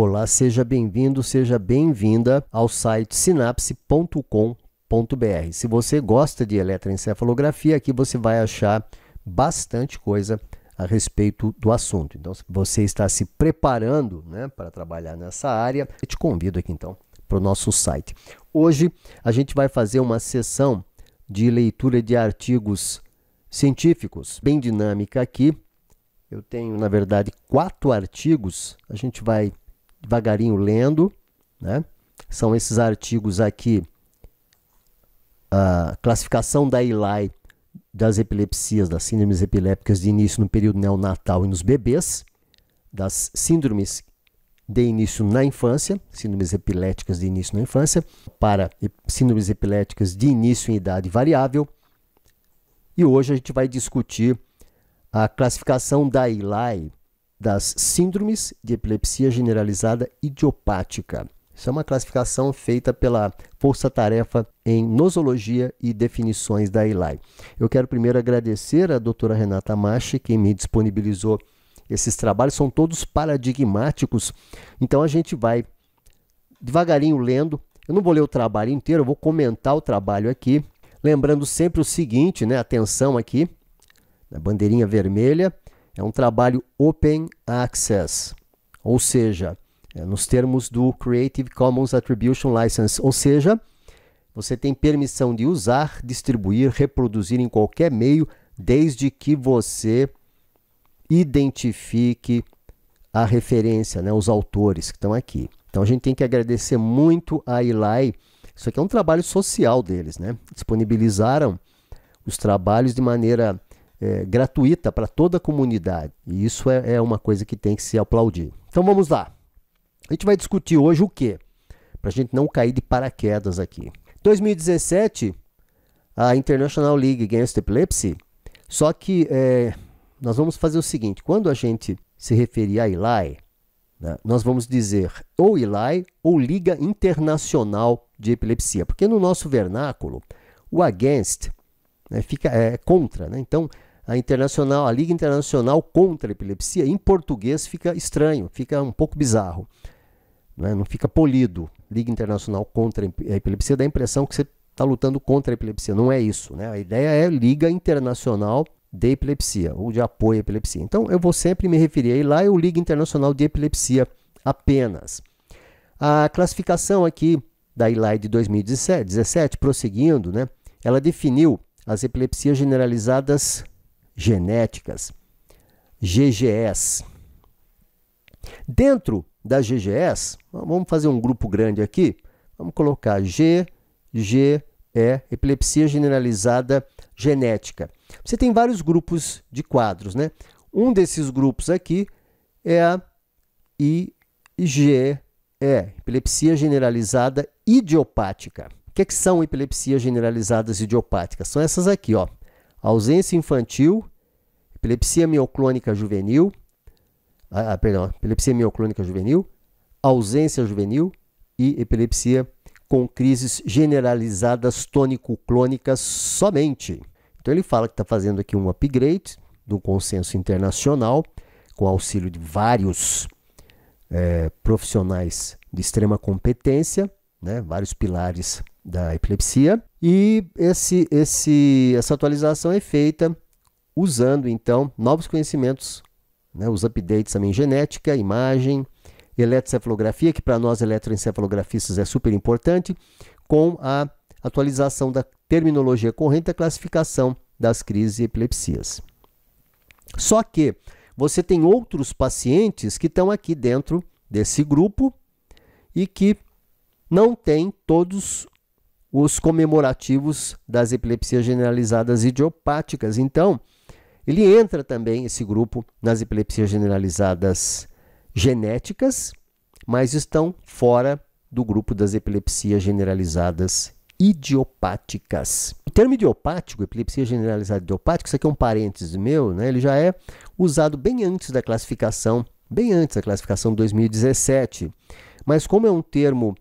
Olá, seja bem-vindo, seja bem-vinda ao site sinapse.com.br. Se você gosta de eletroencefalografia, aqui você vai achar bastante coisa a respeito do assunto. Então, se você está se preparando né, para trabalhar nessa área, eu te convido aqui então para o nosso site. Hoje a gente vai fazer uma sessão de leitura de artigos científicos, bem dinâmica aqui. Eu tenho, na verdade, quatro artigos. A gente vai devagarinho lendo, né? São esses artigos aqui, a classificação da ILAI das epilepsias, das síndromes epilépticas de início no período neonatal e nos bebês, das síndromes de início na infância, síndromes epiléticas de início na infância, para síndromes epiléticas de início em idade variável. E hoje a gente vai discutir a classificação da ILAI das síndromes de epilepsia generalizada idiopática. Isso é uma classificação feita pela Força Tarefa em Nosologia e Definições da ILAI. Eu quero primeiro agradecer à doutora Renata Machi, que me disponibilizou esses trabalhos, são todos paradigmáticos, então a gente vai devagarinho lendo. Eu não vou ler o trabalho inteiro, eu vou comentar o trabalho aqui, lembrando sempre o seguinte, né? Atenção aqui, na bandeirinha vermelha, é um trabalho open access, ou seja, é nos termos do Creative Commons Attribution License, ou seja, você tem permissão de usar, distribuir, reproduzir em qualquer meio, desde que você identifique a referência, né, os autores que estão aqui. Então a gente tem que agradecer muito a Eli. Isso aqui é um trabalho social deles, né? Disponibilizaram os trabalhos de maneira é, gratuita para toda a comunidade. E isso é, é uma coisa que tem que se aplaudir. Então vamos lá. A gente vai discutir hoje o quê? Para a gente não cair de paraquedas aqui. 2017, a International League Against Epilepsy. Só que é, nós vamos fazer o seguinte: quando a gente se referir a ILAI, né, nós vamos dizer ou ILAI ou Liga Internacional de Epilepsia, porque no nosso vernáculo, o against né, fica, é contra. Né? Então, a internacional, a Liga Internacional contra a Epilepsia, em português fica estranho, fica um pouco bizarro. Né? Não fica polido. Liga Internacional contra a Epilepsia dá a impressão que você está lutando contra a epilepsia. Não é isso. Né? A ideia é Liga Internacional de Epilepsia, ou de apoio à epilepsia. Então eu vou sempre me referir aí lá é o Liga Internacional de Epilepsia apenas. A classificação aqui da ILAI de 2017, prosseguindo, né? ela definiu as epilepsias generalizadas genéticas, GGS. Dentro das GGS, vamos fazer um grupo grande aqui, vamos colocar GGE, epilepsia generalizada genética. Você tem vários grupos de quadros, né? Um desses grupos aqui é a IGE, epilepsia generalizada idiopática. O que, é que são epilepsias generalizadas idiopáticas? São essas aqui, ó ausência infantil, epilepsia mioclônica juvenil, ah, ah, perdão, epilepsia mioclônica juvenil, ausência juvenil e epilepsia com crises generalizadas tônico-clônicas somente. Então ele fala que está fazendo aqui um upgrade do consenso internacional com auxílio de vários é, profissionais de extrema competência, né, vários pilares da epilepsia. E esse, esse, essa atualização é feita usando então novos conhecimentos, né, os updates também genética, imagem, eletroencefalografia que para nós eletroencefalografistas é super importante, com a atualização da terminologia corrente e a classificação das crises e epilepsias. Só que você tem outros pacientes que estão aqui dentro desse grupo e que não têm todos os comemorativos das epilepsias generalizadas idiopáticas. Então, ele entra também, esse grupo, nas epilepsias generalizadas genéticas, mas estão fora do grupo das epilepsias generalizadas idiopáticas. O termo idiopático, epilepsia generalizada idiopática, isso aqui é um parênteses meu, né? ele já é usado bem antes da classificação, bem antes da classificação 2017. Mas como é um termo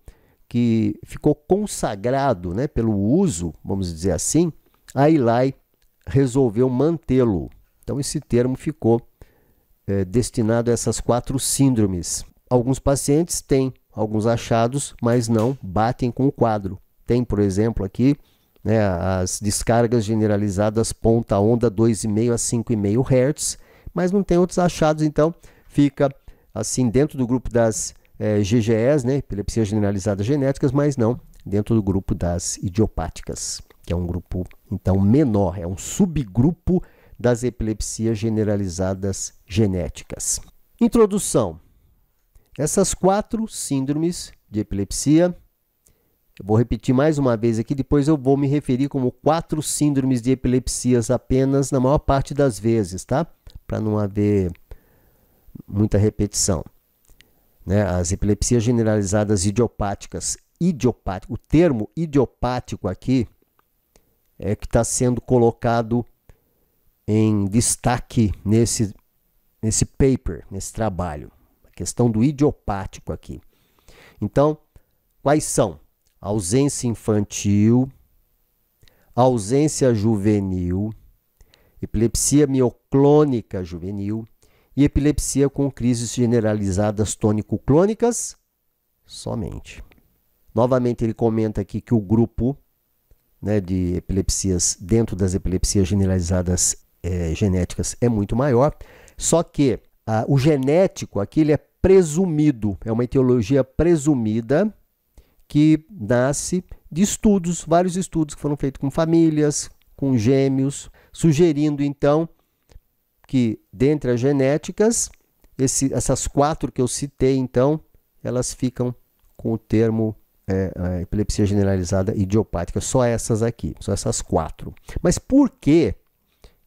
que ficou consagrado né, pelo uso, vamos dizer assim, a Ilai resolveu mantê-lo. Então, esse termo ficou é, destinado a essas quatro síndromes. Alguns pacientes têm alguns achados, mas não batem com o quadro. Tem, por exemplo, aqui né, as descargas generalizadas ponta onda 2,5 a 5,5 Hz, mas não tem outros achados, então fica assim dentro do grupo das é, GGEs, né, epilepsias generalizadas genéticas, mas não dentro do grupo das idiopáticas, que é um grupo então menor, é um subgrupo das epilepsias generalizadas genéticas. Introdução. Essas quatro síndromes de epilepsia, eu vou repetir mais uma vez aqui, depois eu vou me referir como quatro síndromes de epilepsias apenas na maior parte das vezes, tá? Para não haver muita repetição né, as epilepsias generalizadas idiopáticas. Idiopático, o termo idiopático aqui é que está sendo colocado em destaque nesse, nesse paper, nesse trabalho. A questão do idiopático aqui. Então, quais são? Ausência infantil, ausência juvenil, epilepsia mioclônica juvenil, e epilepsia com crises generalizadas tônico-clônicas somente. Novamente, ele comenta aqui que o grupo né, de epilepsias dentro das epilepsias generalizadas é, genéticas é muito maior, só que a, o genético aqui ele é presumido, é uma etiologia presumida que nasce de estudos, vários estudos que foram feitos com famílias, com gêmeos, sugerindo então que dentre as genéticas, esse, essas quatro que eu citei, então, elas ficam com o termo é, epilepsia generalizada idiopática. Só essas aqui, só essas quatro. Mas por que,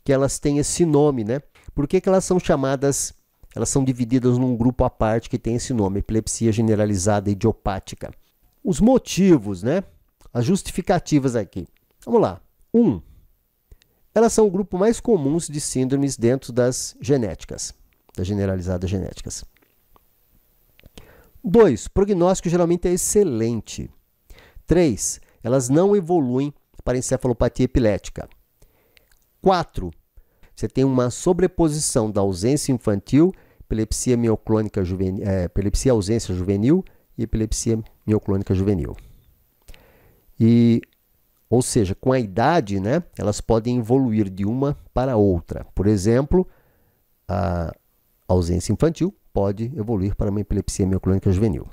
que elas têm esse nome, né? Por que, que elas são chamadas, elas são divididas num grupo à parte que tem esse nome, epilepsia generalizada idiopática? Os motivos, né? As justificativas aqui. Vamos lá. Um, elas são o grupo mais comuns de síndromes dentro das genéticas, das generalizadas genéticas. 2. Prognóstico geralmente é excelente. 3. Elas não evoluem para encefalopatia epilética. 4. Você tem uma sobreposição da ausência infantil, epilepsia mioclônica juvenil, é, epilepsia ausência juvenil e epilepsia mioclônica juvenil. E ou seja, com a idade, né, elas podem evoluir de uma para outra. Por exemplo, a ausência infantil pode evoluir para uma epilepsia mioclônica juvenil.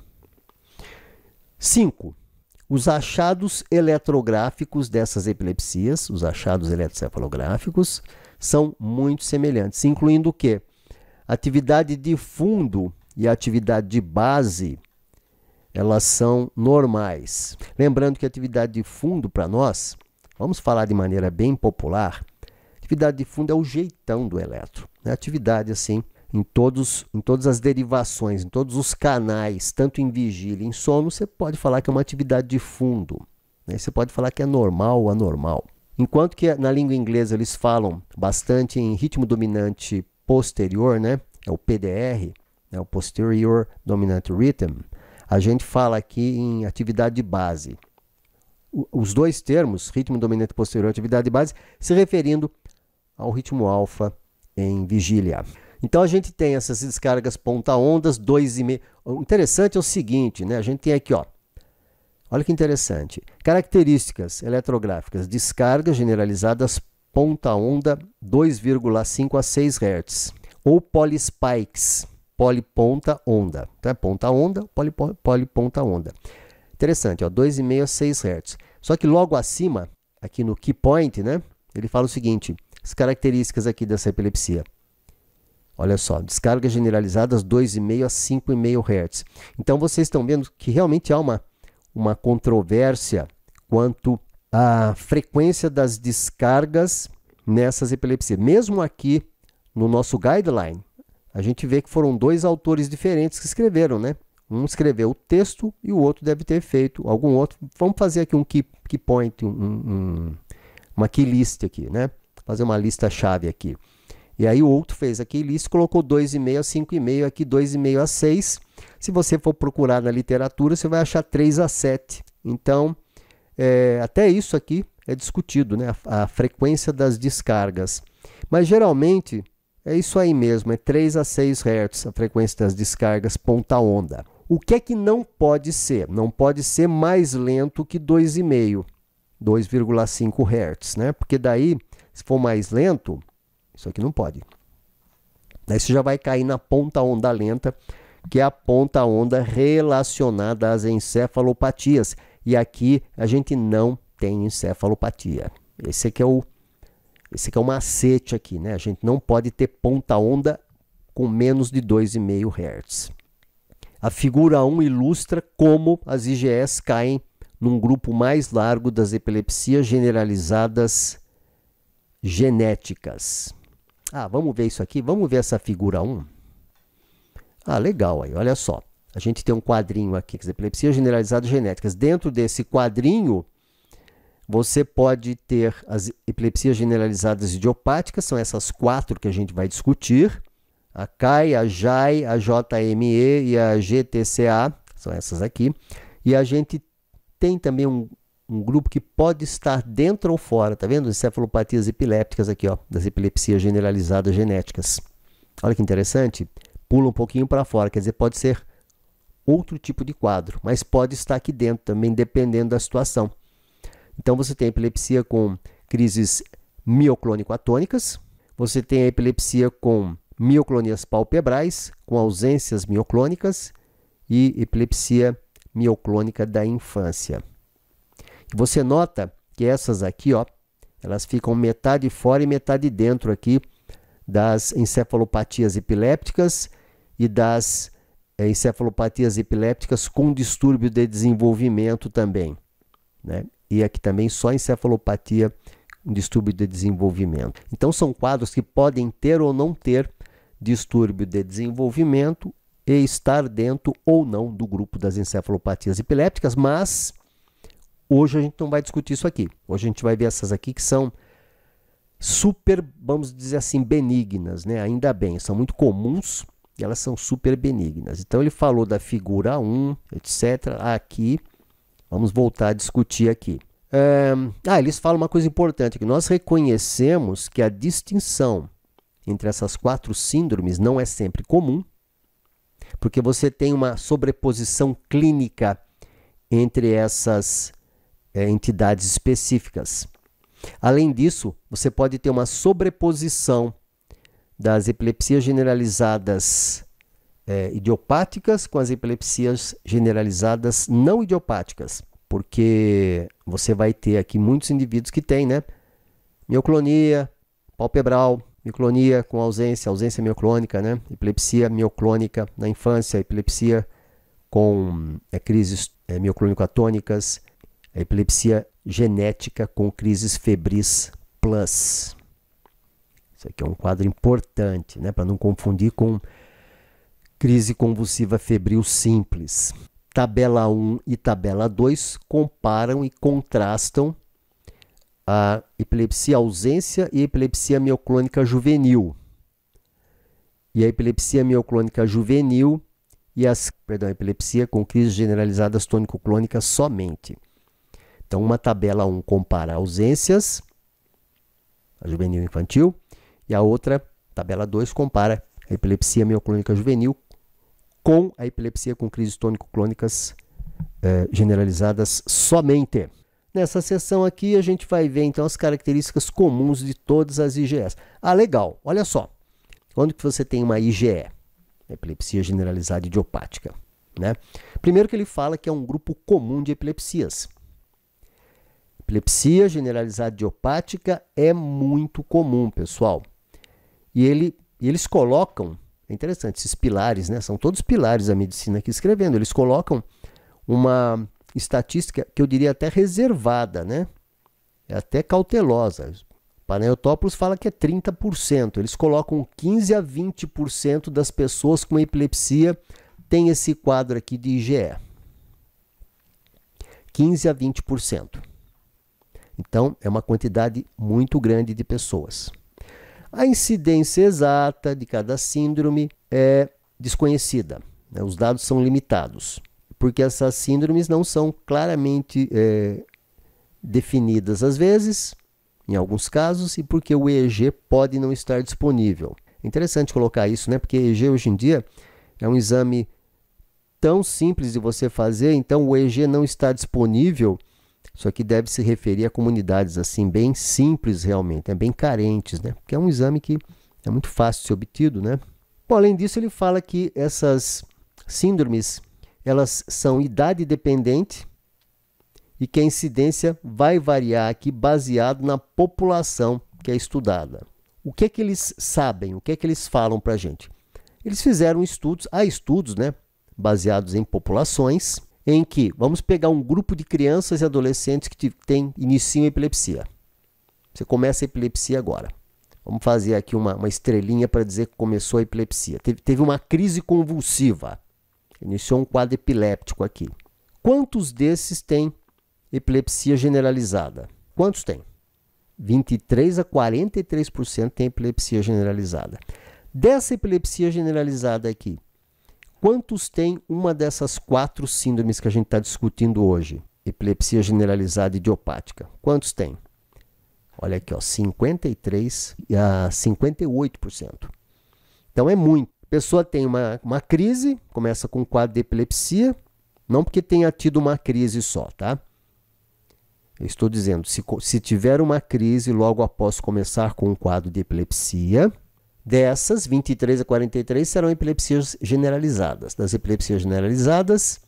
5. Os achados eletrográficos dessas epilepsias, os achados eletrocefalográficos, são muito semelhantes, incluindo o que? Atividade de fundo e atividade de base elas são normais. Lembrando que atividade de fundo para nós, vamos falar de maneira bem popular, atividade de fundo é o jeitão do elétron. É atividade assim em, todos, em todas as derivações, em todos os canais, tanto em vigília e em sono, você pode falar que é uma atividade de fundo. Né? Você pode falar que é normal ou anormal. Enquanto que na língua inglesa eles falam bastante em ritmo dominante posterior, né? é o PDR, é né? o Posterior Dominant Rhythm, a gente fala aqui em atividade de base. Os dois termos, ritmo dominante posterior e atividade de base, se referindo ao ritmo alfa em vigília. Então a gente tem essas descargas ponta-ondas 2,5. O interessante é o seguinte, né? A gente tem aqui, ó. Olha que interessante. Características eletrográficas: descargas generalizadas ponta-onda 2,5 a 6 Hz ou polyspikes poliponta onda. Então é ponta onda, poliponta onda. Interessante, ó, 2,5 a 6 Hz. Só que logo acima, aqui no key point, né, ele fala o seguinte, as características aqui dessa epilepsia. Olha só, descargas generalizadas 2,5 a 5,5 Hz. Então vocês estão vendo que realmente há uma, uma controvérsia quanto à frequência das descargas nessas epilepsias. Mesmo aqui no nosso guideline, a gente vê que foram dois autores diferentes que escreveram, né? Um escreveu o texto e o outro deve ter feito algum outro. Vamos fazer aqui um key, key point, um, um, uma key list aqui, né? Fazer uma lista-chave aqui. E aí o outro fez a key list, colocou 2,5 a 5,5, aqui 2,5 a 6. Se você for procurar na literatura, você vai achar 3 a 7. Então, é, até isso aqui é discutido, né? a, a frequência das descargas. Mas geralmente é isso aí mesmo, é 3 a 6 Hz a frequência das descargas ponta-onda. O que é que não pode ser? Não pode ser mais lento que 2,5, 2,5 Hz, né? Porque daí, se for mais lento, isso aqui não pode. Daí você já vai cair na ponta-onda lenta, que é a ponta-onda relacionada às encefalopatias. E aqui a gente não tem encefalopatia. Esse aqui é o esse aqui é o um macete aqui, né? A gente não pode ter ponta onda com menos de 2,5 Hz. A figura 1 ilustra como as IGEs caem num grupo mais largo das epilepsias generalizadas genéticas. Ah, vamos ver isso aqui? Vamos ver essa figura 1? Ah, legal aí, olha só. A gente tem um quadrinho aqui, as epilepsias generalizadas genéticas. Dentro desse quadrinho, você pode ter as epilepsias generalizadas idiopáticas, são essas quatro que a gente vai discutir: a CAI, a JAI, a JME e a GTCA, são essas aqui. E a gente tem também um, um grupo que pode estar dentro ou fora, tá vendo? Encefalopatias epilépticas aqui, ó, das epilepsias generalizadas genéticas. Olha que interessante, pula um pouquinho para fora, quer dizer, pode ser outro tipo de quadro, mas pode estar aqui dentro também, dependendo da situação. Então você tem epilepsia com crises mioclônico atônicas, você tem a epilepsia com mioclonias palpebrais, com ausências mioclônicas e epilepsia mioclônica da infância. E você nota que essas aqui, ó, elas ficam metade fora e metade dentro aqui das encefalopatias epilépticas e das eh, encefalopatias epilépticas com distúrbio de desenvolvimento também. Né? e aqui é também só encefalopatia, um distúrbio de desenvolvimento. Então são quadros que podem ter ou não ter distúrbio de desenvolvimento e estar dentro ou não do grupo das encefalopatias epilépticas, mas hoje a gente não vai discutir isso aqui. Hoje a gente vai ver essas aqui que são super, vamos dizer assim, benignas, né? Ainda bem, são muito comuns e elas são super benignas. Então ele falou da figura 1, etc, aqui Vamos voltar a discutir aqui. É, ah, eles falam uma coisa importante: que nós reconhecemos que a distinção entre essas quatro síndromes não é sempre comum, porque você tem uma sobreposição clínica entre essas é, entidades específicas. Além disso, você pode ter uma sobreposição das epilepsias generalizadas é, idiopáticas com as epilepsias generalizadas não idiopáticas, porque você vai ter aqui muitos indivíduos que têm, né? Mioclonia, palpebral, mioclonia com ausência, ausência mioclônica, né? Epilepsia mioclônica na infância, epilepsia com é, crises é, mioclônico-atônicas, epilepsia genética com crises febris plus. Isso aqui é um quadro importante, né? Para não confundir com crise convulsiva febril simples. Tabela 1 e tabela 2 comparam e contrastam a epilepsia ausência e a epilepsia mioclônica juvenil. E a epilepsia mioclônica juvenil e as, perdão, a epilepsia com crises generalizadas tônico-clônicas somente. Então, uma tabela 1 compara ausências, a juvenil infantil, e a outra, tabela 2, compara a epilepsia mioclônica juvenil com a epilepsia com crises tônico-clônicas eh, generalizadas somente. Nessa sessão aqui a gente vai ver então as características comuns de todas as IGEs. Ah, legal, olha só. Quando que você tem uma IGE? Epilepsia generalizada idiopática. Né? Primeiro que ele fala que é um grupo comum de epilepsias. Epilepsia generalizada idiopática é muito comum, pessoal. E ele, eles colocam é interessante, esses pilares, né? São todos pilares da medicina aqui escrevendo. Eles colocam uma estatística que eu diria até reservada, né? É até cautelosa. Paneotópolis fala que é 30%. Eles colocam 15 a 20% das pessoas com epilepsia tem esse quadro aqui de IgE. 15 a 20%. Então, é uma quantidade muito grande de pessoas. A incidência exata de cada síndrome é desconhecida, né? os dados são limitados, porque essas síndromes não são claramente é, definidas às vezes, em alguns casos, e porque o EEG pode não estar disponível. Interessante colocar isso, né? Porque EEG hoje em dia é um exame tão simples de você fazer, então o EEG não está disponível isso aqui deve se referir a comunidades assim bem simples realmente, é bem carentes, né? Porque é um exame que é muito fácil de ser obtido, né? Bom, além disso, ele fala que essas síndromes, elas são idade dependente e que a incidência vai variar aqui baseado na população que é estudada. O que é que eles sabem? O que é que eles falam para a gente? Eles fizeram estudos, há estudos, né, baseados em populações em que vamos pegar um grupo de crianças e adolescentes que tem iniciam epilepsia. Você começa a epilepsia agora. Vamos fazer aqui uma, uma estrelinha para dizer que começou a epilepsia. Teve, teve uma crise convulsiva. Iniciou um quadro epiléptico aqui. Quantos desses têm epilepsia generalizada? Quantos têm? 23 a 43% têm epilepsia generalizada. Dessa epilepsia generalizada aqui, Quantos têm uma dessas quatro síndromes que a gente está discutindo hoje? Epilepsia generalizada idiopática. Quantos têm? Olha aqui, ó, 53 a 58%. Então é muito. A pessoa tem uma, uma crise, começa com um quadro de epilepsia, não porque tenha tido uma crise só, tá? Eu estou dizendo, se, se tiver uma crise logo após começar com um quadro de epilepsia, Dessas, 23 a 43 serão epilepsias generalizadas. Das epilepsias generalizadas,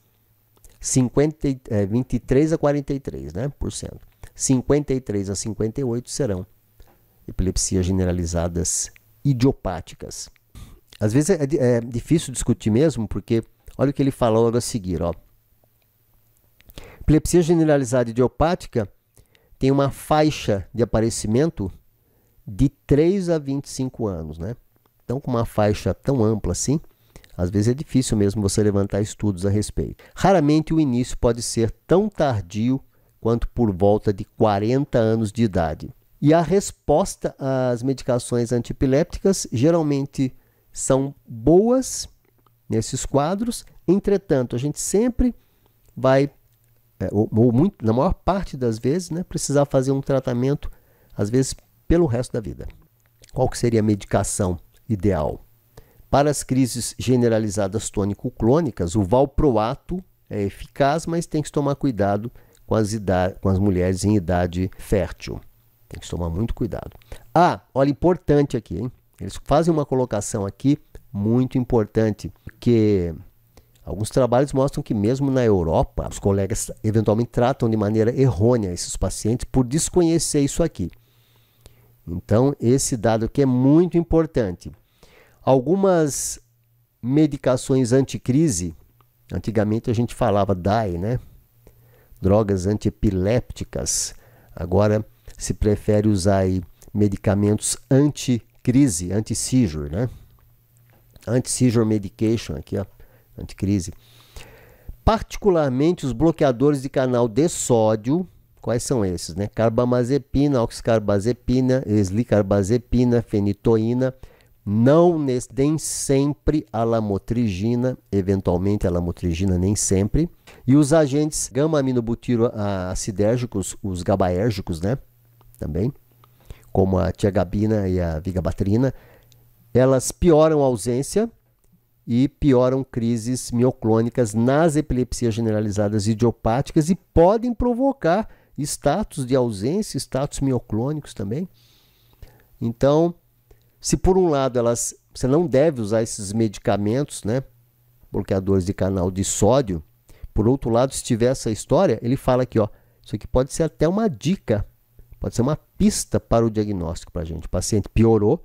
50, é, 23 a 43, né, por cento. 53 a 58 serão epilepsias generalizadas idiopáticas. Às vezes é, é, é, difícil discutir mesmo, porque olha o que ele fala logo a seguir. Ó. Epilepsia generalizada idiopática tem uma faixa de aparecimento de 3 a 25 anos, né? Então, com uma faixa tão ampla assim, às vezes é difícil mesmo você levantar estudos a respeito. Raramente o início pode ser tão tardio quanto por volta de 40 anos de idade. E a resposta às medicações antipilépticas geralmente são boas nesses quadros, entretanto, a gente sempre vai, é, ou, ou muito, na maior parte das vezes, né, precisar fazer um tratamento, às vezes pelo resto da vida. Qual que seria a medicação ideal? Para as crises generalizadas tônico-clônicas, o valproato é eficaz, mas tem que tomar cuidado com as, com as mulheres em idade fértil. Tem que tomar muito cuidado. Ah, olha, importante aqui, hein? Eles fazem uma colocação aqui muito importante, porque alguns trabalhos mostram que, mesmo na Europa, os colegas eventualmente tratam de maneira errônea esses pacientes por desconhecer isso aqui. Então, esse dado aqui é muito importante. Algumas medicações anticrise, antigamente a gente falava DAE, né? Drogas antiepilépticas. Agora se prefere usar aí medicamentos anticrise, anti-seizure, né? Anti-seizure medication aqui, ó, anticrise. Particularmente os bloqueadores de canal de sódio, Quais são esses? Né? Carbamazepina, oxcarbazepina, eslicarbazepina, fenitoína, não nem sempre a lamotrigina, eventualmente a lamotrigina nem sempre, e os agentes gama aminobutiroacidérgicos os gabaérgicos, né? Também, como a tiagabina e a vigabatrina, elas pioram a ausência e pioram crises mioclônicas nas epilepsias generalizadas idiopáticas e podem provocar status de ausência, status mioclônicos também. Então, se por um lado elas, você não deve usar esses medicamentos, né, bloqueadores de canal de sódio, por outro lado, se tiver essa história, ele fala aqui, ó, isso aqui pode ser até uma dica, pode ser uma pista para o diagnóstico para a gente. O paciente piorou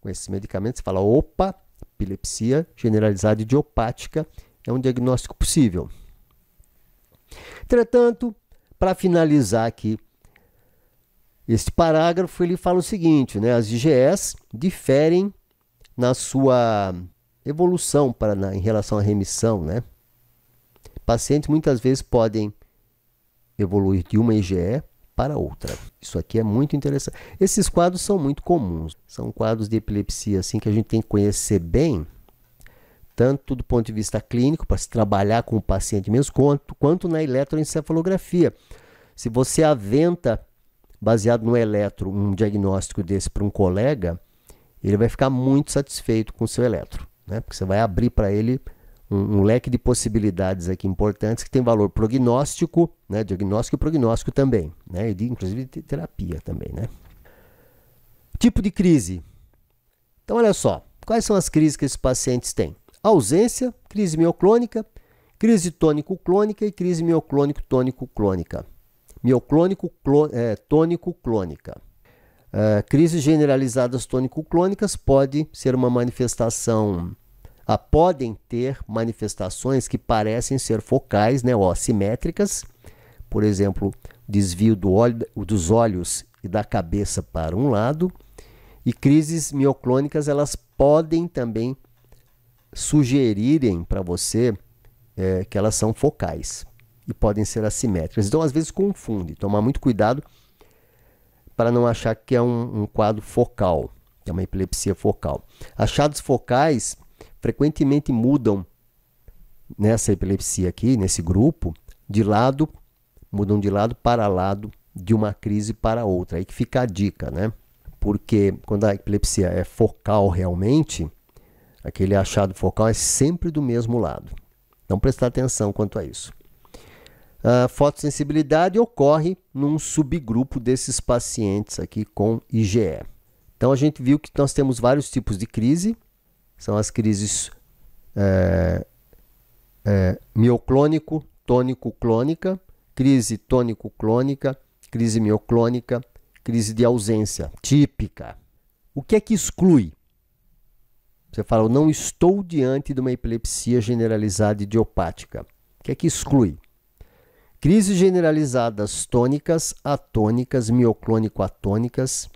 com esses medicamentos, você fala, opa, epilepsia generalizada idiopática é um diagnóstico possível. Entretanto, para finalizar aqui este parágrafo, ele fala o seguinte, né? As IGS diferem na sua evolução para na, em relação à remissão, né? Pacientes muitas vezes podem evoluir de uma IGE para outra. Isso aqui é muito interessante. Esses quadros são muito comuns. São quadros de epilepsia assim que a gente tem que conhecer bem tanto do ponto de vista clínico, para se trabalhar com o paciente mesmo, quanto, quanto na eletroencefalografia. Se você aventa, baseado no eletro, um diagnóstico desse para um colega, ele vai ficar muito satisfeito com o seu eletro, né? porque você vai abrir para ele um, um, leque de possibilidades aqui importantes que tem valor prognóstico, né? diagnóstico e prognóstico também, né? e de, inclusive de terapia também. Né? Tipo de crise. Então, olha só, quais são as crises que esses pacientes têm? ausência, crise mioclônica, crise tônico-clônica e crise mioclônico-tônico-clônica. Mioclônico-tônico-clônica. É, uh, é, crises generalizadas tônico-clônicas pode ser uma manifestação, uh, podem ter manifestações que parecem ser focais, né, ou simétricas, por exemplo, desvio do óleo, dos olhos e da cabeça para um lado, e crises mioclônicas elas podem também sugerirem para você é, que elas são focais e podem ser assimétricas. Então, às vezes, confunde. Tomar muito cuidado para não achar que é um, um quadro focal, que é uma epilepsia focal. Achados focais frequentemente mudam nessa epilepsia aqui, nesse grupo, de lado, mudam de lado para lado, de uma crise para outra. Aí que fica a dica, né? Porque quando a epilepsia é focal realmente, Aquele achado focal é sempre do mesmo lado. Então prestar atenção quanto a isso. A fotossensibilidade ocorre num subgrupo desses pacientes aqui com IgE. Então a gente viu que nós temos vários tipos de crise. São as crises é, é, mioclônico, tônico-clônica, crise tônico-clônica, crise mioclônica, crise de ausência típica. O que é que exclui? Você fala, eu não estou diante de uma epilepsia generalizada idiopática. O que é que exclui? Crises generalizadas tônicas, atônicas, mioclônico-atônicas,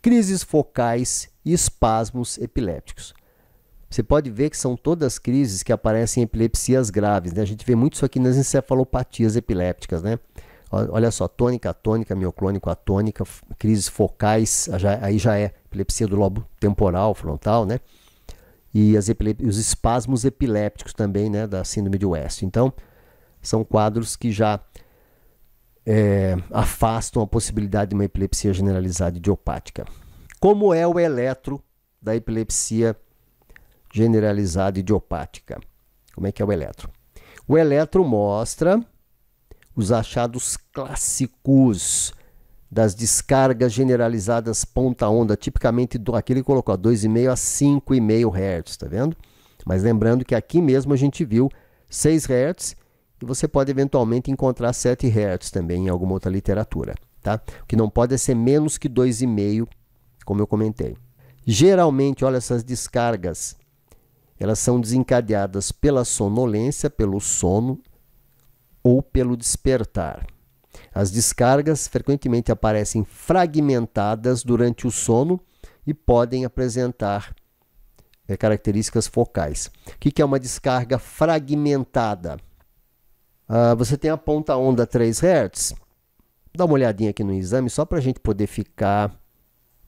crises focais e espasmos epilépticos. Você pode ver que são todas crises que aparecem em epilepsias graves. Né? A gente vê muito isso aqui nas encefalopatias epilépticas. Né? Olha só, tônica, atônica, mioclônico, atônica, crises focais, aí já é epilepsia do lobo temporal, frontal, né? e as os espasmos epilépticos também, né, da síndrome de West. Então, são quadros que já é, afastam a possibilidade de uma epilepsia generalizada idiopática. Como é o eletro da epilepsia generalizada idiopática? Como é que é o eletro? O eletro mostra os achados clássicos das descargas generalizadas ponta onda, tipicamente do, aqui ele colocou a 2,5 a 5,5 Hz, tá vendo? Mas lembrando que aqui mesmo a gente viu 6 Hz e você pode eventualmente encontrar 7 Hz também em alguma outra literatura, tá? O que não pode é ser menos que 2,5, como eu comentei. Geralmente, olha essas descargas, elas são desencadeadas pela sonolência, pelo sono ou pelo despertar. As descargas frequentemente aparecem fragmentadas durante o sono e podem apresentar é, características focais. O que, que é uma descarga fragmentada? Ah, você tem a ponta onda 3 Hz. Dá uma olhadinha aqui no exame só para a gente poder ficar.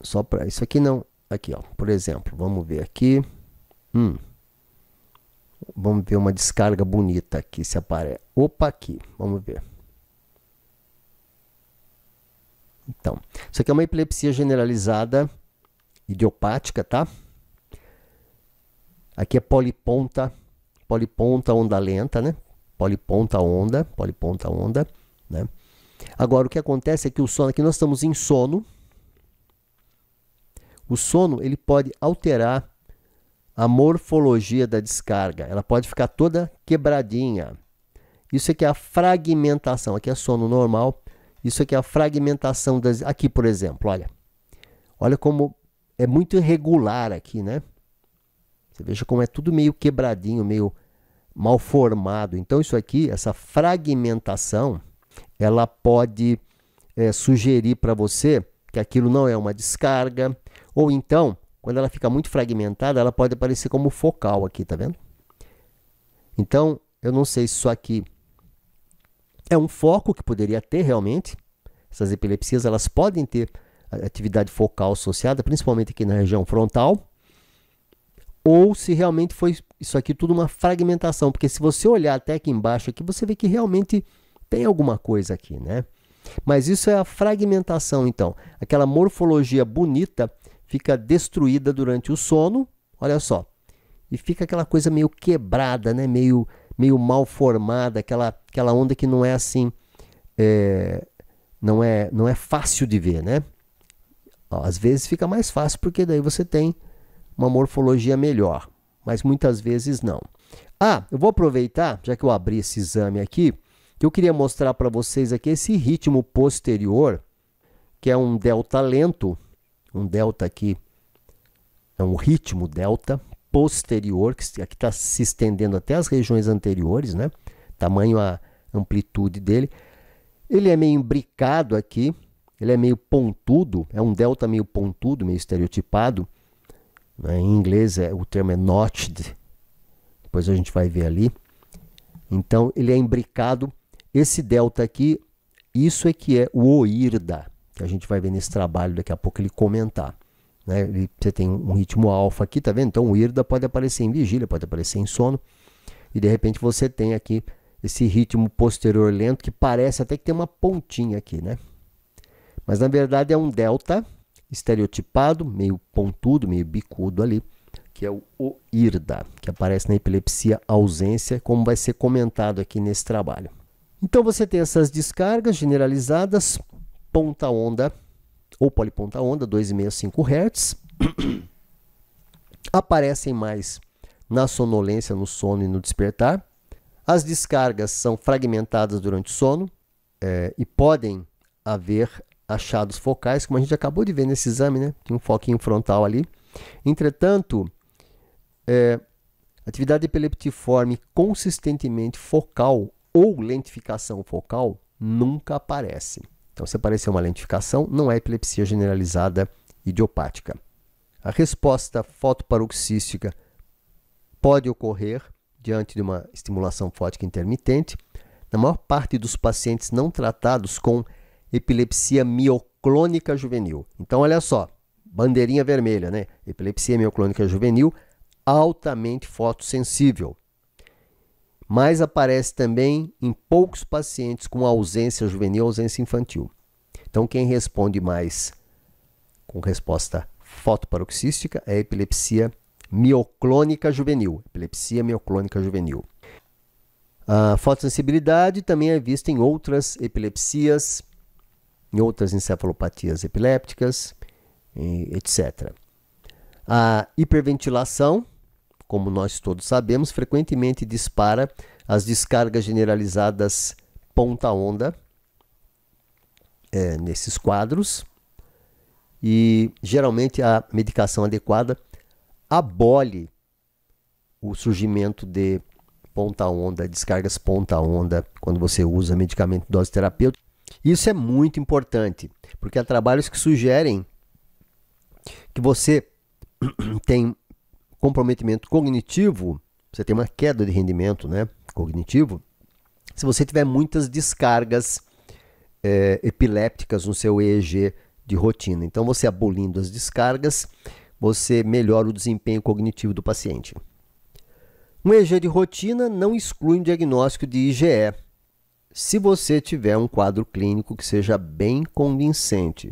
Só para isso aqui não. Aqui, ó. Por exemplo, vamos ver aqui. Hum. Vamos ver uma descarga bonita aqui se aparece. Opa, aqui. Vamos ver. Então, isso aqui é uma epilepsia generalizada idiopática, tá? Aqui é poliponta, poliponta onda lenta, né? Poliponta onda, poliponta onda, né? Agora o que acontece é que o sono, aqui nós estamos em sono. O sono, ele pode alterar a morfologia da descarga, ela pode ficar toda quebradinha. Isso aqui é a fragmentação, aqui é sono normal, isso aqui é a fragmentação das. Aqui, por exemplo, olha. Olha como é muito irregular aqui, né? Você veja como é tudo meio quebradinho, meio mal formado. Então, isso aqui, essa fragmentação, ela pode é, sugerir para você que aquilo não é uma descarga. Ou então, quando ela fica muito fragmentada, ela pode aparecer como focal aqui, tá vendo? Então, eu não sei se isso aqui é um foco que poderia ter realmente. Essas epilepsias elas podem ter atividade focal associada, principalmente aqui na região frontal. Ou se realmente foi isso aqui tudo uma fragmentação, porque se você olhar até aqui embaixo aqui, você vê que realmente tem alguma coisa aqui, né? Mas isso é a fragmentação, então. Aquela morfologia bonita fica destruída durante o sono, olha só. E fica aquela coisa meio quebrada, né? Meio meio mal formada, aquela, aquela onda que não é assim, é, não, é, não é fácil de ver, né? Às vezes fica mais fácil porque daí você tem uma morfologia melhor, mas muitas vezes não. Ah, eu vou aproveitar, já que eu abri esse exame aqui, que eu queria mostrar para vocês aqui esse ritmo posterior, que é um delta lento, um delta aqui, é um ritmo delta posterior, que aqui está se estendendo até as regiões anteriores, né? Tamanho a amplitude dele. Ele é meio imbricado aqui, ele é meio pontudo, é um delta meio pontudo, meio estereotipado. Né? Em inglês é, o termo é notched, depois a gente vai ver ali. Então ele é imbricado. Esse delta aqui, isso é que é o oirda, que a gente vai ver nesse trabalho daqui a pouco ele comentar. Né? você tem um ritmo alfa aqui, tá vendo? Então o IRDA pode aparecer em vigília, pode aparecer em sono. E de repente você tem aqui esse ritmo posterior lento que parece até que tem uma pontinha aqui, né? Mas na verdade é um delta estereotipado, meio pontudo, meio bicudo ali, que é o OIRDA, que aparece na epilepsia ausência, como vai ser comentado aqui nesse trabalho. Então você tem essas descargas generalizadas, ponta onda ou poliponta onda 2,65 Hz. Aparecem mais na sonolência, no sono e no despertar. As descargas são fragmentadas durante o sono é, e podem haver achados focais, como a gente acabou de ver nesse exame, né? tem um foquinho frontal ali. Entretanto, é, atividade epileptiforme consistentemente focal ou lentificação focal nunca aparece. Então, se aparecer uma lentificação, não é epilepsia generalizada idiopática. A resposta fotoparoxística pode ocorrer diante de uma estimulação fótica intermitente. Na maior parte dos pacientes não tratados com epilepsia mioclônica juvenil. Então, olha só, bandeirinha vermelha, né? Epilepsia mioclônica juvenil altamente fotossensível mas aparece também em poucos pacientes com ausência juvenil, ausência infantil. Então, quem responde mais com resposta fotoparoxística é a epilepsia mioclônica juvenil. Epilepsia mioclônica juvenil. A fotossensibilidade também é vista em outras epilepsias, em outras encefalopatias epilépticas, etc. A hiperventilação como nós todos sabemos, frequentemente dispara as descargas generalizadas ponta-onda é, nesses quadros. E geralmente a medicação adequada abole o surgimento de ponta-onda, descargas ponta-onda, quando você usa medicamento de dose terapêutica. Isso é muito importante, porque há trabalhos que sugerem que você tem comprometimento cognitivo, você tem uma queda de rendimento né, cognitivo, se você tiver muitas descargas é, epilépticas no seu EEG de rotina. Então, você abolindo as descargas, você melhora o desempenho cognitivo do paciente. Um EEG de rotina não exclui um diagnóstico de IgE, se você tiver um quadro clínico que seja bem convincente.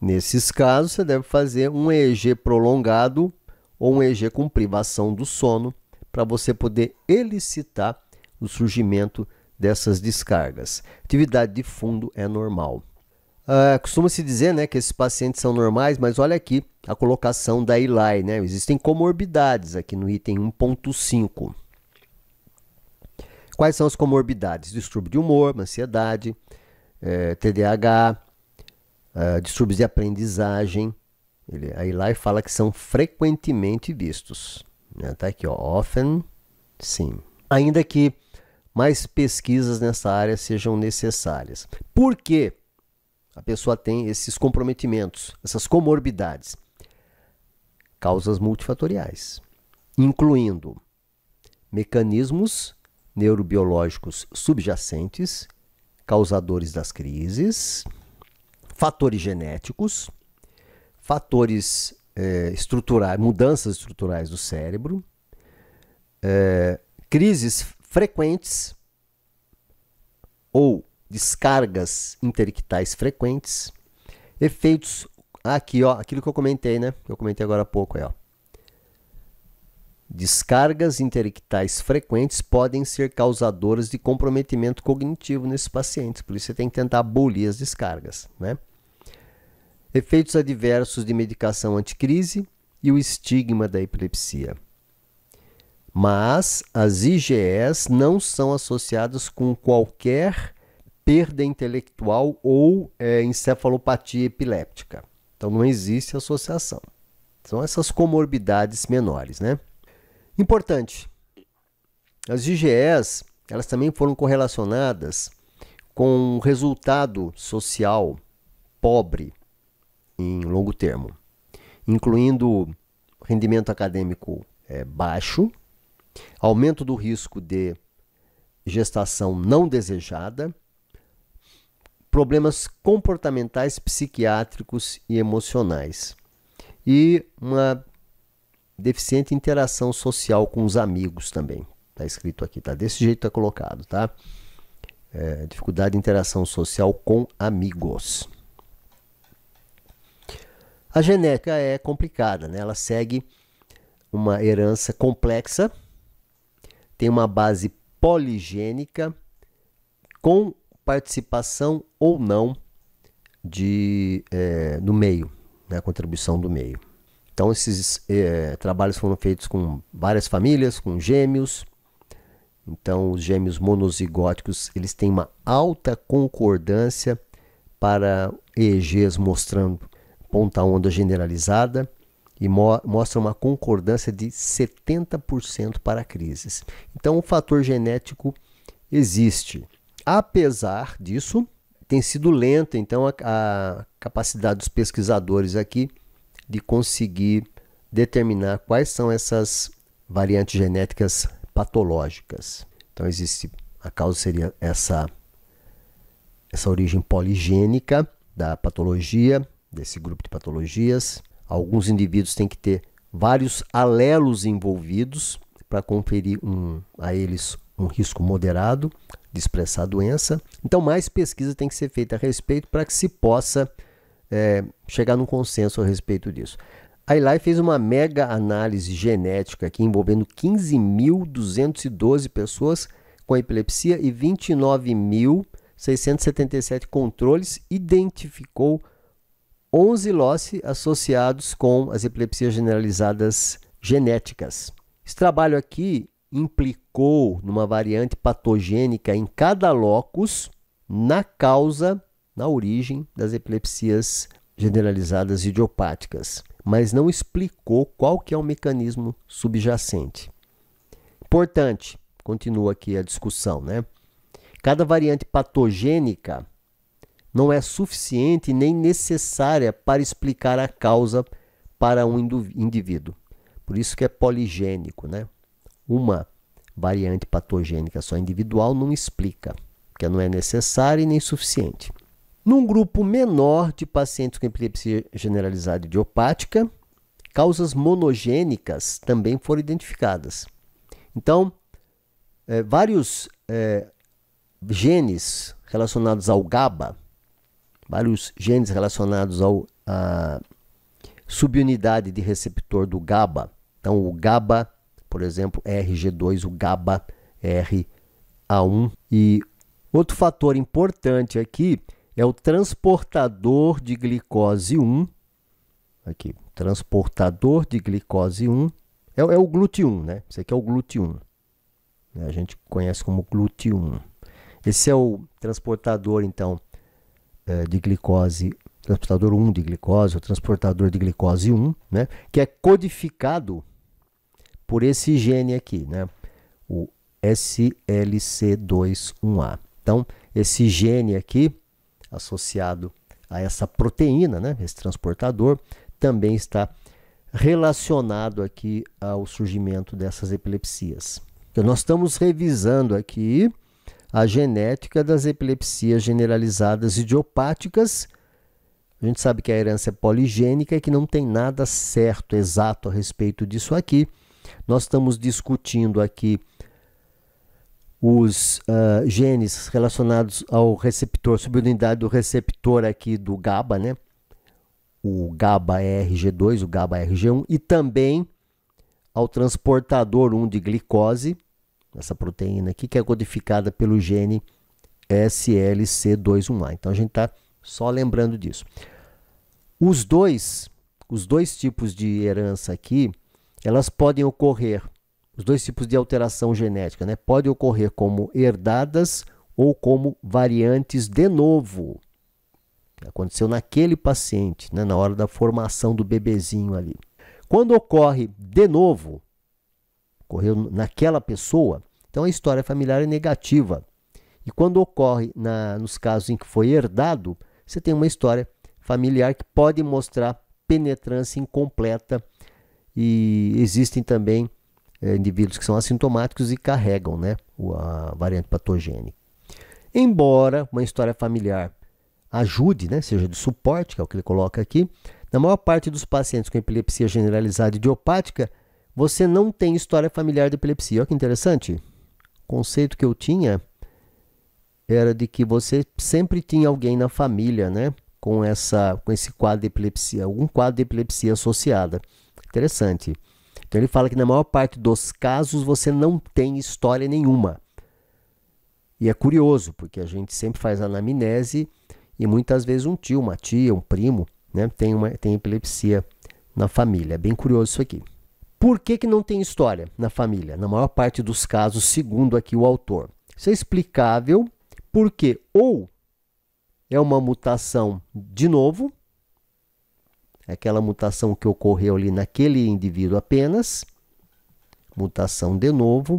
Nesses casos, você deve fazer um EEG prolongado ou um EG com privação do sono, para você poder elicitar o surgimento dessas descargas. Atividade de fundo é normal. Uh, Costuma-se dizer né, que esses pacientes são normais, mas olha aqui a colocação da ILAI. Né? Existem comorbidades aqui no item 1.5. Quais são as comorbidades? Distúrbio de humor, ansiedade, eh, TDAH, eh, distúrbios de aprendizagem, ele, aí lá fala que são frequentemente vistos. Está né? aqui, ó, often sim. Ainda que mais pesquisas nessa área sejam necessárias. Por que A pessoa tem esses comprometimentos, essas comorbidades. Causas multifatoriais, incluindo mecanismos neurobiológicos subjacentes, causadores das crises, fatores genéticos, fatores é, estruturais, mudanças estruturais do cérebro, é, crises frequentes ou descargas interictais frequentes, efeitos ah, aqui, ó, aquilo que eu comentei, né? Que eu comentei agora há pouco, aí, ó. Descargas interictais frequentes podem ser causadoras de comprometimento cognitivo nesses pacientes, por isso você tem que tentar abolir as descargas, né? efeitos adversos de medicação anticrise e o estigma da epilepsia. Mas as IGEs não são associadas com qualquer perda intelectual ou é, encefalopatia epiléptica. Então não existe associação. São essas comorbidades menores, né? Importante. As IGEs, elas também foram correlacionadas com um resultado social pobre em longo termo, incluindo rendimento acadêmico é, baixo, aumento do risco de gestação não desejada, problemas comportamentais, psiquiátricos e emocionais, e uma deficiente interação social com os amigos também. Está escrito aqui, tá? Desse jeito está colocado, tá? É, dificuldade de interação social com amigos. A genética é complicada, né? ela segue uma herança complexa, tem uma base poligênica com participação ou não de, é, do meio, né? contribuição do meio. Então esses é, trabalhos foram feitos com várias famílias, com gêmeos. Então os gêmeos monozigóticos eles têm uma alta concordância para EEGs mostrando ponta onda generalizada e mo mostra uma concordância de 70% para crises. Então, o fator genético existe. Apesar disso, tem sido lenta então a, a capacidade dos pesquisadores aqui de conseguir determinar quais são essas variantes genéticas patológicas. Então existe a causa seria essa essa origem poligênica da patologia, desse grupo de patologias. Alguns indivíduos têm que ter vários alelos envolvidos para conferir um, a eles um risco moderado de expressar a doença. Então, mais pesquisa tem que ser feita a respeito para que se possa é, chegar num consenso a respeito disso. A Eli fez uma mega análise genética aqui envolvendo 15.212 pessoas com epilepsia e 29.677 controles, identificou 11 loci associados com as epilepsias generalizadas genéticas. Esse trabalho aqui implicou numa variante patogênica em cada locus na causa, na origem das epilepsias generalizadas idiopáticas, mas não explicou qual que é o mecanismo subjacente. Importante, continua aqui a discussão, né? Cada variante patogênica não é suficiente nem necessária para explicar a causa para um indivíduo. Por isso que é poligênico, né? Uma variante patogênica só individual não explica, porque não é necessária e nem suficiente. Num grupo menor de pacientes com epilepsia generalizada idiopática, causas monogênicas também foram identificadas. Então, é, vários é, genes relacionados ao GABA, vários genes relacionados ao a subunidade de receptor do GABA. Então o GABA, por exemplo, RG2, o GABA RA1 e outro fator importante aqui é o transportador de glicose 1 aqui, transportador de glicose 1 é, é o é GLUT1, né? Esse aqui é o GLUT1. A gente conhece como GLUT1. Esse é o transportador então é, de glicose, transportador 1 de glicose, ou transportador de glicose 1, né, que é codificado por esse gene aqui, né, o SLC21A. Então, esse gene aqui, associado a essa proteína, né, esse transportador, também está relacionado aqui ao surgimento dessas epilepsias. Então, nós estamos revisando aqui a genética das epilepsias generalizadas idiopáticas. A gente sabe que a herança é poligênica e que não tem nada certo, exato a respeito disso aqui. Nós estamos discutindo aqui os uh, genes relacionados ao receptor, subunidade do receptor aqui do GABA, né? O GABA RG2, o GABA RG1 e também ao transportador 1 de glicose, essa proteína aqui, que é codificada pelo gene SLC21A. Então a gente está só lembrando disso. Os dois, os dois tipos de herança aqui, elas podem ocorrer, os dois tipos de alteração genética, né? Podem ocorrer como herdadas ou como variantes de novo. Aconteceu naquele paciente, né? na hora da formação do bebezinho ali. Quando ocorre de novo, ocorreu naquela pessoa, então a história familiar é negativa. E quando ocorre na, nos casos em que foi herdado, você tem uma história familiar que pode mostrar penetrância incompleta. E existem também é, indivíduos que são assintomáticos e carregam né, a variante patogênica. Embora uma história familiar ajude, né, seja de suporte, que é o que ele coloca aqui, na maior parte dos pacientes com epilepsia generalizada idiopática, você não tem história familiar de epilepsia. Olha que interessante conceito que eu tinha era de que você sempre tinha alguém na família, né? Com, essa, com esse quadro de epilepsia, algum quadro de epilepsia associada. Interessante. Então ele fala que na maior parte dos casos você não tem história nenhuma. E é curioso, porque a gente sempre faz anamnese e muitas vezes um tio, uma tia, um primo, né, tem, uma, tem epilepsia na família. É bem curioso isso aqui. Por que, que não tem história na família? Na maior parte dos casos, segundo aqui o autor. Isso é explicável porque ou é uma mutação de novo, é aquela mutação que ocorreu ali naquele indivíduo apenas, mutação de novo,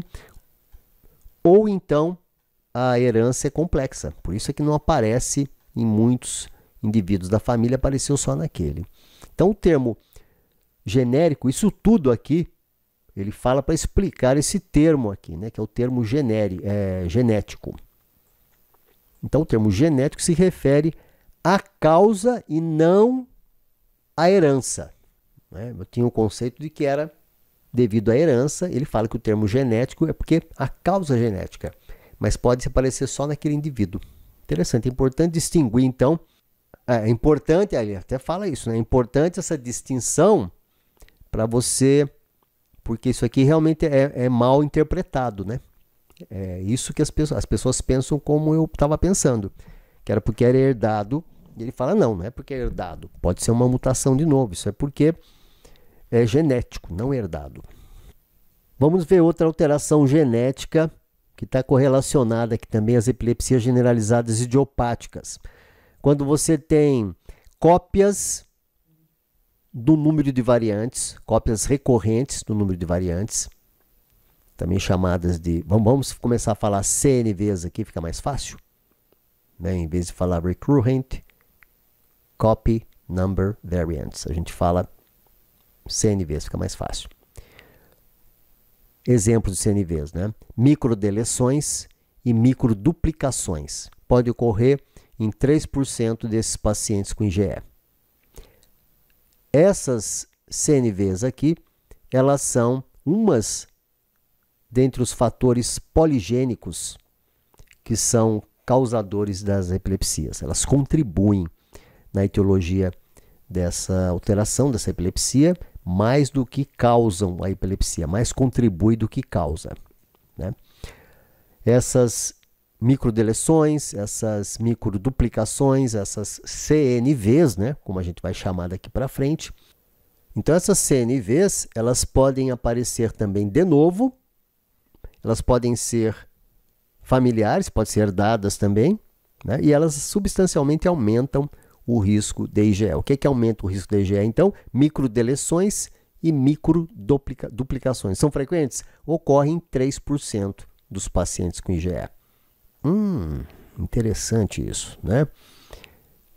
ou então a herança é complexa. Por isso é que não aparece em muitos indivíduos da família, apareceu só naquele. Então o termo genérico, isso tudo aqui, ele fala para explicar esse termo aqui, né, que é o termo generi, é, genético. Então, o termo genético se refere à causa e não à herança. Né? Eu tinha o um conceito de que era devido à herança, ele fala que o termo genético é porque a causa genética, mas pode se aparecer só naquele indivíduo. Interessante, é importante distinguir então, é, é importante, ele até fala isso, né? é importante essa distinção para você, porque isso aqui realmente é, é mal interpretado, né? É isso que as pessoas, as pessoas pensam como eu estava pensando, que era porque era herdado. E ele fala, não, não é porque é herdado, pode ser uma mutação de novo, isso é porque é genético, não herdado. Vamos ver outra alteração genética que está correlacionada aqui também às epilepsias generalizadas idiopáticas. Quando você tem cópias do número de variantes, cópias recorrentes do número de variantes, também chamadas de. Vamos, começar a falar CNVs aqui, fica mais fácil. Né? Em vez de falar recurrent, copy number variants. A gente fala CNVs, fica mais fácil. Exemplos de CNVs, né? Microdeleções e microduplicações. Pode ocorrer em 3% desses pacientes com IgE. Essas CNVs aqui, elas são umas dentre os fatores poligênicos que são causadores das epilepsias. Elas contribuem na etiologia dessa alteração, dessa epilepsia, mais do que causam a epilepsia, mais contribui do que causa. Né? Essas microdeleções, essas microduplicações, essas CNVs, né, como a gente vai chamar daqui para frente. Então essas CNVs, elas podem aparecer também de novo. Elas podem ser familiares, podem ser dadas também, né? E elas substancialmente aumentam o risco de IgE. O que é que aumenta o risco de IgE? Então, microdeleções e microduplicações. São frequentes? Ocorrem em 3% dos pacientes com IgE. Hum, interessante isso, né?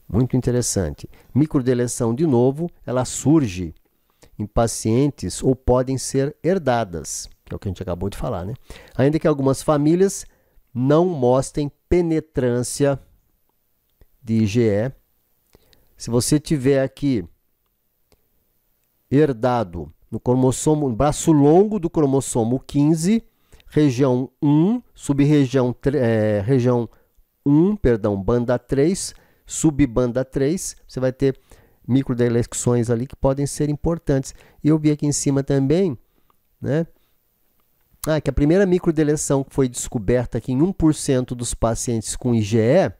Muito interessante. Microdeleção, de novo, ela surge em pacientes ou podem ser herdadas, que é o que a gente acabou de falar, né? Ainda que algumas famílias não mostrem penetrância de IgE. Se você tiver aqui herdado no cromossomo, no braço longo do cromossomo 15, região 1, subregião é, região 1, perdão, banda 3, subbanda 3, você vai ter microdelecções ali que podem ser importantes. E eu vi aqui em cima também, né? Ah, que a primeira microdeleção que foi descoberta aqui em 1% dos pacientes com IgE,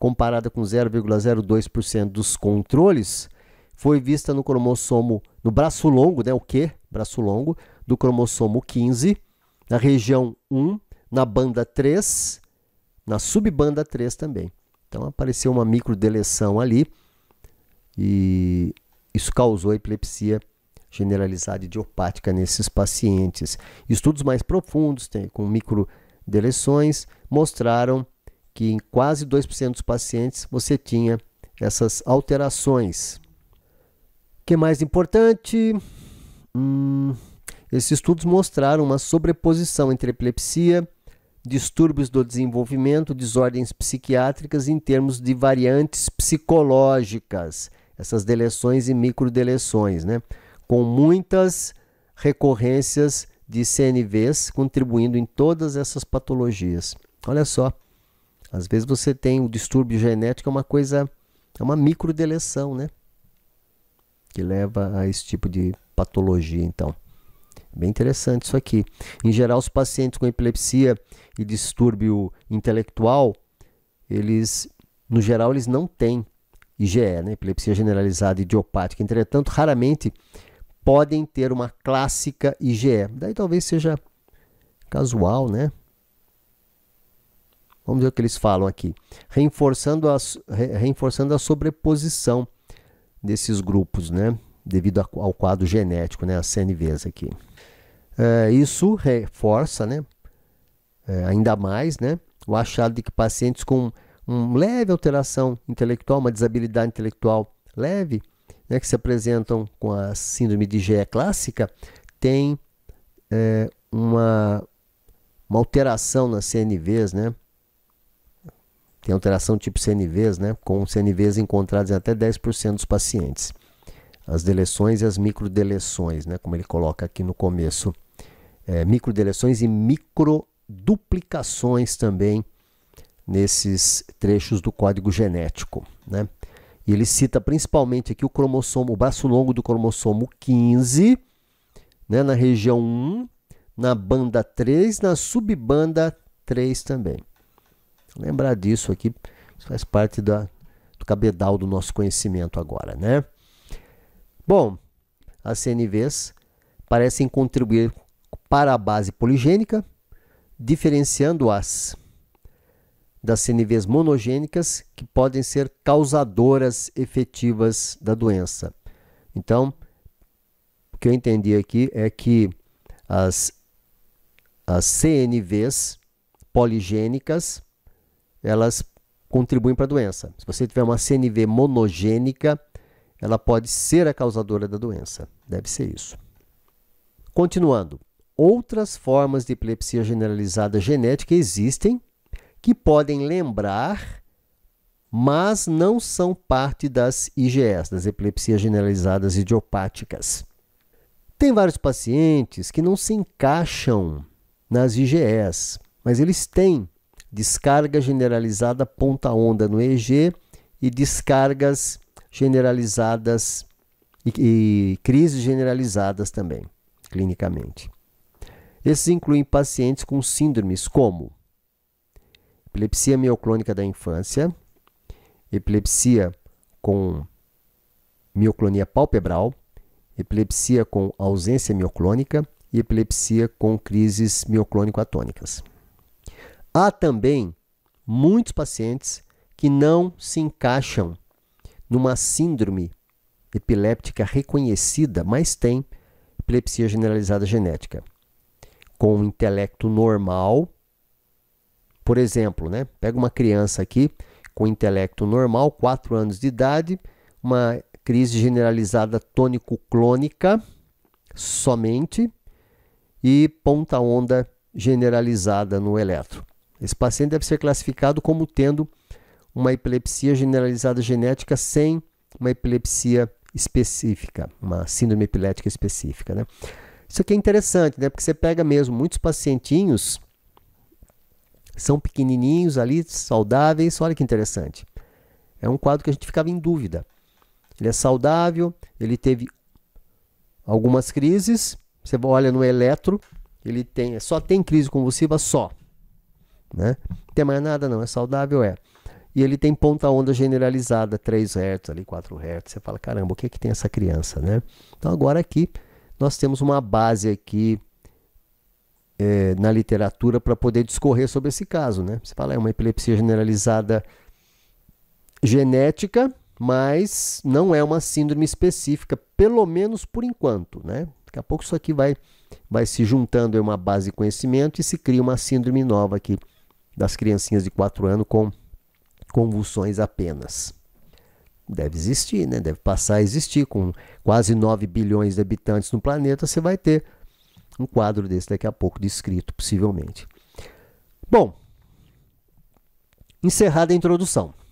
comparada com 0,02% dos controles, foi vista no cromossomo, no braço longo, né, o que braço longo, do cromossomo 15, na região 1, na banda 3, na subbanda 3 também. Então apareceu uma microdeleção ali e isso causou epilepsia generalizada idiopática nesses pacientes. Estudos mais profundos com microdeleções mostraram que em quase 2% dos pacientes você tinha essas alterações. O que mais importante? Hum, esses estudos mostraram uma sobreposição entre epilepsia, distúrbios do desenvolvimento, desordens psiquiátricas em termos de variantes psicológicas, essas deleções e microdeleções, né? com muitas recorrências de CNVs contribuindo em todas essas patologias. Olha só, às vezes você tem o distúrbio genético, é uma coisa, é uma microdeleção, né? Que leva a esse tipo de patologia, então. Bem interessante isso aqui. Em geral, os pacientes com epilepsia e distúrbio intelectual, eles, no geral, eles não têm IgE, né? epilepsia generalizada idiopática. Entretanto, raramente podem ter uma clássica IgE. Daí talvez seja casual, né? Vamos ver o que eles falam aqui. Reenforçando a, reenforçando a sobreposição desses grupos, né? Devido ao quadro genético, né? As CNVs aqui. É, isso reforça né, é, ainda mais né, o achado de que pacientes com uma leve alteração intelectual, uma desabilidade intelectual leve, né, que se apresentam com a síndrome de GE clássica, têm é, uma, uma alteração nas CNVs, né? Tem alteração tipo CNVs, né? Com CNVs encontrados em até 10% dos pacientes. As deleções e as microdeleções, né? Como ele coloca aqui no começo é, microdeleções e microduplicações também nesses trechos do código genético. Né? E ele cita principalmente aqui o cromossomo, o braço longo do cromossomo 15, né, na região 1, na banda 3, na subbanda 3 também. Lembrar disso aqui, isso faz parte da, do cabedal do nosso conhecimento agora, né? Bom, as CNVs parecem contribuir para a base poligênica, diferenciando-as das CNVs monogênicas que podem ser causadoras efetivas da doença. Então, o que eu entendi aqui é que as, as CNVs poligênicas, elas contribuem para a doença. Se você tiver uma CNV monogênica, ela pode ser a causadora da doença. Deve ser isso. Continuando outras formas de epilepsia generalizada genética existem que podem lembrar, mas não são parte das IGS, das epilepsias generalizadas idiopáticas. Tem vários pacientes que não se encaixam nas IGS, mas eles têm descarga generalizada ponta-onda no EEG e descargas generalizadas e, e crises generalizadas também, clinicamente. Esses incluem pacientes com síndromes como epilepsia mioclônica da infância, epilepsia com mioclonia palpebral, epilepsia com ausência mioclônica e epilepsia com crises mioclônico-atônicas. Há também muitos pacientes que não se encaixam numa síndrome epiléptica reconhecida, mas têm epilepsia generalizada genética com o intelecto normal. Por exemplo, né? pega uma criança aqui com intelecto normal, 4 anos de idade, uma crise generalizada tônico-clônica somente e ponta-onda generalizada no eletro. Esse paciente deve ser classificado como tendo uma epilepsia generalizada genética sem uma epilepsia específica, uma síndrome epilética específica. Né? Isso aqui é interessante, né? Porque você pega mesmo muitos pacientinhos, são pequenininhos ali, saudáveis. Olha que interessante. É um quadro que a gente ficava em dúvida. Ele é saudável, ele teve algumas crises. Você olha no eletro, ele tem, só tem crise convulsiva só. Né? Não tem mais nada não, é saudável, é. E ele tem ponta onda generalizada, 3 Hz ali, 4 Hz. Você fala, caramba, o que é que tem essa criança, né? Então agora aqui nós temos uma base aqui é, na literatura para poder discorrer sobre esse caso. Né? Você fala, é uma epilepsia generalizada genética, mas não é uma síndrome específica, pelo menos por enquanto. Né? Daqui a pouco isso aqui vai, vai se juntando em uma base de conhecimento e se cria uma síndrome nova aqui das criancinhas de 4 anos com convulsões apenas deve existir, né? deve passar a existir. Com quase 9 bilhões de habitantes no planeta, você vai ter um quadro desse daqui a pouco descrito, possivelmente. Bom, encerrada a introdução.